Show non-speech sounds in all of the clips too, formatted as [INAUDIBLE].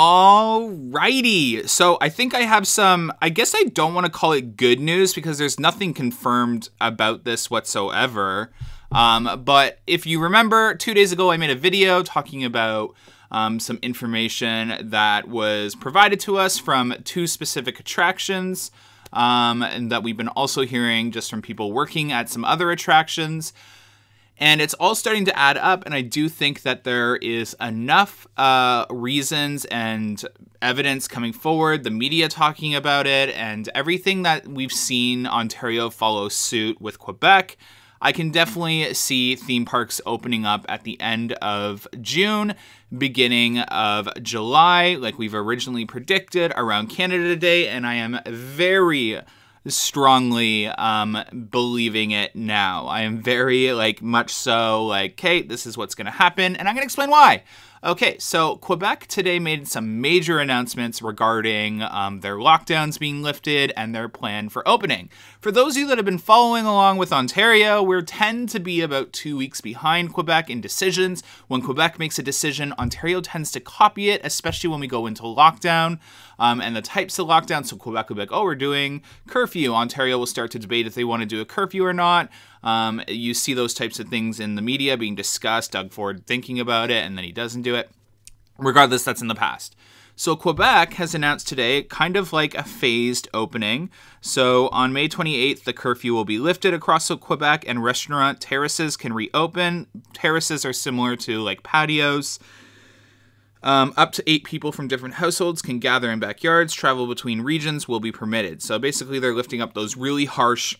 Alrighty, so I think I have some, I guess I don't want to call it good news because there's nothing confirmed about this whatsoever. Um, but if you remember, two days ago I made a video talking about um, some information that was provided to us from two specific attractions um, and that we've been also hearing just from people working at some other attractions. And it's all starting to add up. And I do think that there is enough uh, reasons and evidence coming forward, the media talking about it, and everything that we've seen Ontario follow suit with Quebec. I can definitely see theme parks opening up at the end of June, beginning of July, like we've originally predicted around Canada Day. And I am very strongly um, believing it now. I am very, like, much so, like, Kate, this is what's going to happen, and I'm going to explain why. Okay, so Quebec today made some major announcements regarding um, their lockdowns being lifted and their plan for opening. For those of you that have been following along with Ontario, we tend to be about two weeks behind Quebec in decisions. When Quebec makes a decision, Ontario tends to copy it, especially when we go into lockdown um, and the types of lockdown. So Quebec will be like, oh, we're doing curfew. Ontario will start to debate if they want to do a curfew or not. Um, you see those types of things in the media being discussed, Doug Ford thinking about it, and then he doesn't do it. Regardless, that's in the past. So, Quebec has announced today kind of like a phased opening. So, on May 28th, the curfew will be lifted across Quebec and restaurant terraces can reopen. Terraces are similar to like patios. Um, up to eight people from different households can gather in backyards. Travel between regions will be permitted. So, basically, they're lifting up those really harsh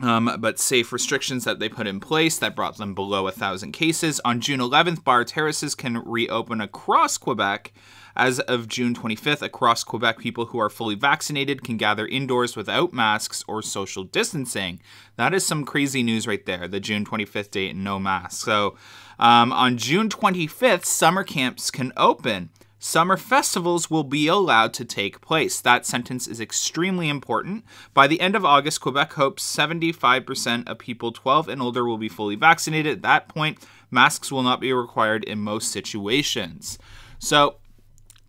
um, but safe restrictions that they put in place that brought them below 1,000 cases. On June 11th, bar terraces can reopen across Quebec. As of June 25th, across Quebec, people who are fully vaccinated can gather indoors without masks or social distancing. That is some crazy news right there, the June 25th date, no masks. So um, on June 25th, summer camps can open summer festivals will be allowed to take place. That sentence is extremely important. By the end of August, Quebec hopes 75% of people 12 and older will be fully vaccinated. At that point, masks will not be required in most situations. So,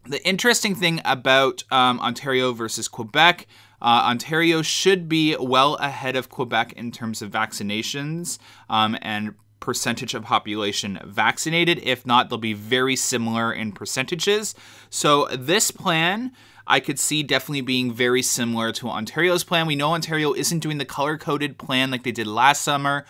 the interesting thing about um, Ontario versus Quebec. Uh, Ontario should be well ahead of Quebec in terms of vaccinations um, and percentage of population vaccinated. If not, they'll be very similar in percentages. So this plan, I could see definitely being very similar to Ontario's plan. We know Ontario isn't doing the color-coded plan like they did last summer.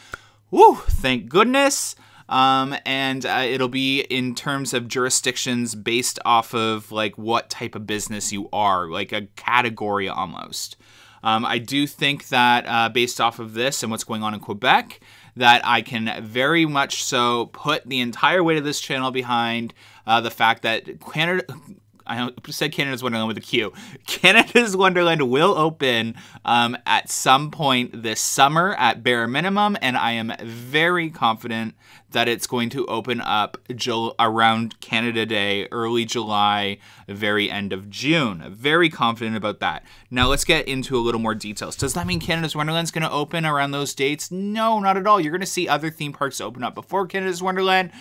Woo, thank goodness. Um, and uh, it'll be in terms of jurisdictions based off of like what type of business you are, like a category almost. Um, I do think that uh, based off of this and what's going on in Quebec, that I can very much so put the entire weight of this channel behind uh, the fact that Canada, I said Canada's Wonderland with a Q. Canada's Wonderland will open um, at some point this summer at bare minimum, and I am very confident that it's going to open up around Canada Day, early July, very end of June. Very confident about that. Now let's get into a little more details. Does that mean Canada's Wonderland's going to open around those dates? No, not at all. You're going to see other theme parks open up before Canada's Wonderland.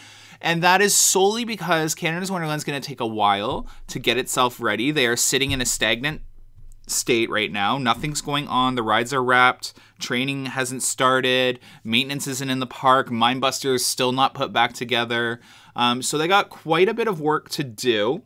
And that is solely because Canada's Wonderland is going to take a while to get itself ready. They are sitting in a stagnant state right now. Nothing's going on. The rides are wrapped. Training hasn't started. Maintenance isn't in the park. Mindbuster's still not put back together. Um, so they got quite a bit of work to do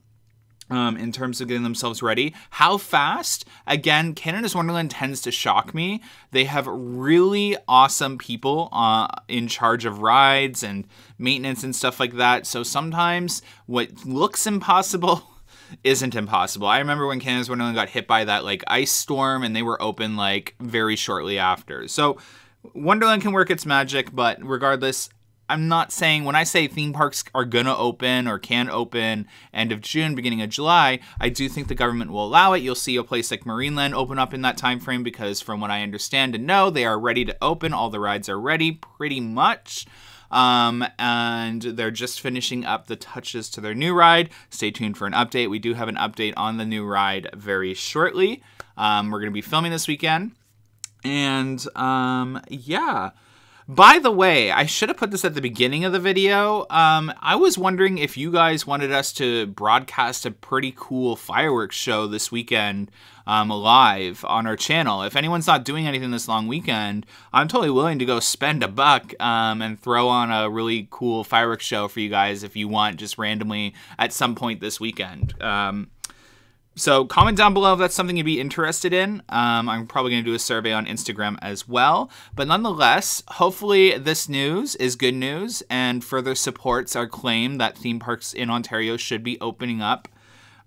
um, in terms of getting themselves ready. How fast? Again, Canada's Wonderland tends to shock me. They have really awesome people uh, in charge of rides and maintenance and stuff like that. So sometimes what looks impossible [LAUGHS] isn't impossible. I remember when Canada's Wonderland got hit by that like ice storm and they were open like very shortly after. So Wonderland can work its magic, but regardless, I'm not saying when I say theme parks are going to open or can open end of June, beginning of July, I do think the government will allow it. You'll see a place like Marineland open up in that time frame because from what I understand and know, they are ready to open. All the rides are ready pretty much. Um, and they're just finishing up the touches to their new ride. Stay tuned for an update. We do have an update on the new ride very shortly. Um, we're going to be filming this weekend. And um, yeah. By the way, I should have put this at the beginning of the video. Um, I was wondering if you guys wanted us to broadcast a pretty cool fireworks show this weekend um, live on our channel. If anyone's not doing anything this long weekend, I'm totally willing to go spend a buck um, and throw on a really cool fireworks show for you guys if you want just randomly at some point this weekend. Um, so comment down below if that's something you'd be interested in. Um, I'm probably going to do a survey on Instagram as well. But nonetheless, hopefully this news is good news and further supports our claim that theme parks in Ontario should be opening up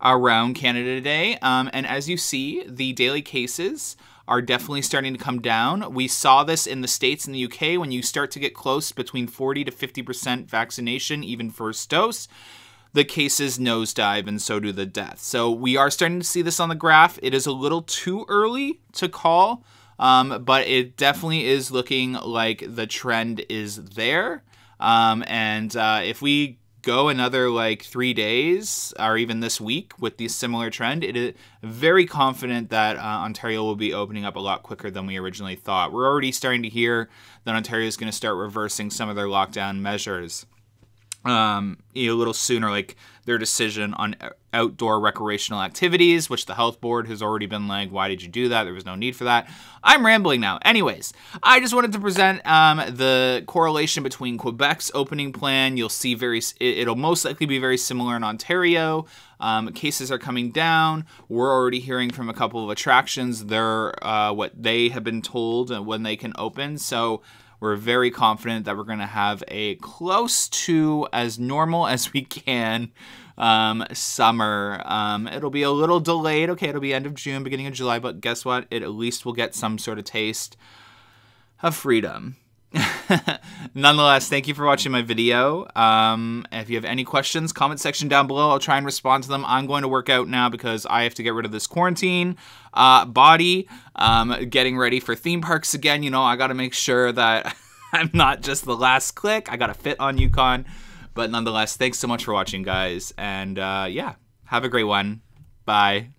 around Canada today. Um, and as you see, the daily cases are definitely starting to come down. We saw this in the States and the UK when you start to get close between 40 to 50% vaccination, even first dose the cases nosedive and so do the deaths. So we are starting to see this on the graph. It is a little too early to call, um, but it definitely is looking like the trend is there. Um, and uh, if we go another like three days or even this week with the similar trend, it is very confident that uh, Ontario will be opening up a lot quicker than we originally thought. We're already starting to hear that Ontario is going to start reversing some of their lockdown measures um, you know, a little sooner, like their decision on uh, outdoor recreational activities, which the health board has already been like, why did you do that? There was no need for that. I'm rambling now. Anyways, I just wanted to present um, the correlation between Quebec's opening plan. You'll see very, it'll most likely be very similar in Ontario. Um, cases are coming down. We're already hearing from a couple of attractions. They're uh, what they have been told uh, when they can open. So, we're very confident that we're going to have a close to as normal as we can um, summer. Um, it'll be a little delayed. Okay, it'll be end of June, beginning of July, but guess what? It at least will get some sort of taste of freedom. [LAUGHS] Nonetheless, thank you for watching my video. Um, if you have any questions, comment section down below. I'll try and respond to them. I'm going to work out now because I have to get rid of this quarantine uh, body. Um, getting ready for theme parks again. You know, I got to make sure that [LAUGHS] I'm not just the last click. I got to fit on Yukon. But nonetheless, thanks so much for watching, guys. And uh, yeah, have a great one. Bye.